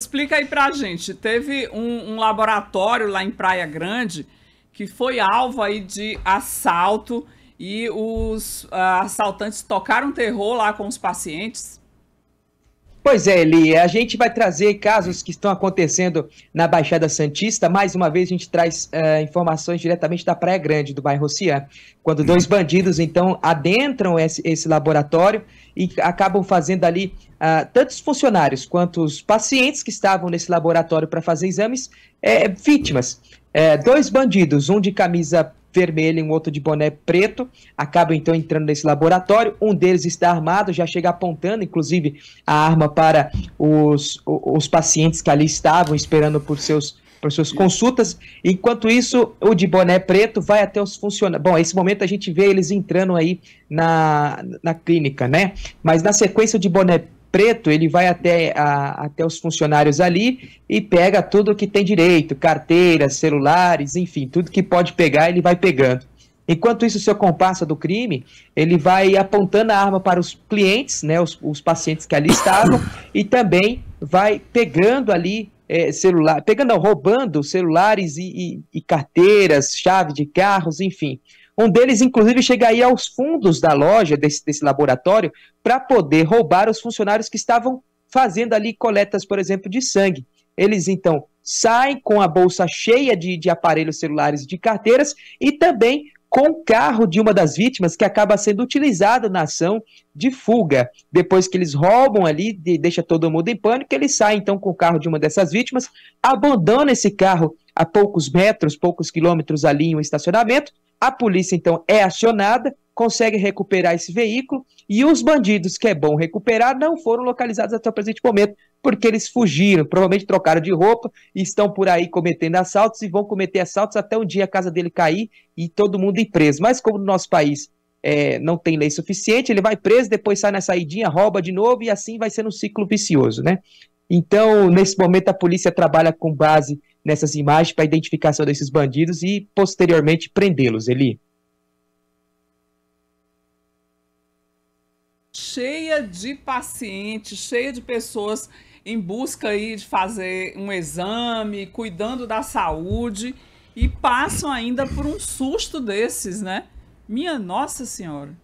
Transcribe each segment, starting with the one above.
Explica aí pra gente. Teve um, um, laboratório lá em Praia Grande que foi alvo aí de assalto e os uh, assaltantes tocaram terror lá com os pacientes. Pois é, Eli, a gente vai trazer casos que estão acontecendo na Baixada Santista. Mais uma vez, a gente traz uh, informações diretamente da Praia Grande, do bairro Ocean, quando dois bandidos, então, adentram esse, esse laboratório e acabam fazendo ali uh, ah, tantos funcionários quanto os pacientes que estavam nesse laboratório para fazer exames, é, vítimas. É, dois bandidos, um de camisa vermelho e um outro de boné preto, acabam então entrando nesse laboratório. Um deles está armado, já chega apontando, inclusive, a arma para os, os pacientes que ali estavam esperando por seus por suas consultas. Enquanto isso, o de boné preto vai até os funcionários. Bom, nesse momento a gente vê eles entrando aí na, na clínica, né? Mas na sequência, o de boné preto, ele vai até, a, até os funcionários ali e pega tudo que tem direito, carteiras, celulares, enfim, tudo que pode pegar, ele vai pegando. Enquanto isso, o seu comparsa do crime, ele vai apontando a arma para os clientes, né, os, os pacientes que ali estavam, e também vai pegando ali é, celular, pegando, não, roubando celulares e, e, e carteiras, chave de carros, enfim. Um deles, inclusive, chega aí aos fundos da loja, desse, desse laboratório, para poder roubar os funcionários que estavam fazendo ali coletas, por exemplo, de sangue. Eles, então, saem com a bolsa cheia de, de aparelhos celulares e de carteiras e também com o carro de uma das vítimas que acaba sendo utilizado na ação de fuga. Depois que eles roubam ali, deixa todo mundo em pânico, ele sai então com o carro de uma dessas vítimas, abandona esse carro a poucos metros, poucos quilômetros ali em um estacionamento a polícia, então, é acionada, consegue recuperar esse veículo e os bandidos, que é bom recuperar, não foram localizados até o presente momento, porque eles fugiram, provavelmente trocaram de roupa e estão por aí cometendo assaltos e vão cometer assaltos até um dia a casa dele cair e todo mundo ir preso. Mas como no nosso país é, não tem lei suficiente, ele vai preso, depois sai na saidinha, rouba de novo e assim vai sendo um ciclo vicioso, né? Então, nesse momento, a polícia trabalha com base nessas imagens para a identificação desses bandidos e posteriormente prendê-los, Eli? Cheia de pacientes, cheia de pessoas em busca aí de fazer um exame, cuidando da saúde e passam ainda por um susto desses, né? Minha Nossa Senhora.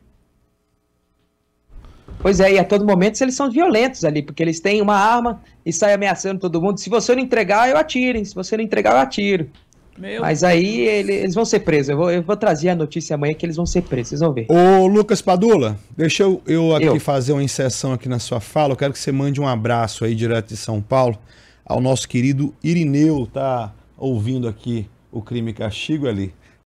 Pois é, e a todo momento eles são violentos ali, porque eles têm uma arma e saem ameaçando todo mundo. Se você não entregar, eu atiro. Se você não entregar, eu atiro. Meu Mas aí ele, eles vão ser presos. Eu vou, eu vou, trazer a notícia amanhã que eles vão ser presos. Vocês vão ver. Ô, Lucas Padula, deixa eu, eu aqui eu. fazer uma inserção aqui na sua fala. Eu quero que você mande um abraço aí direto de São Paulo ao nosso querido Irineu, tá ouvindo aqui o Crime Castigo ali.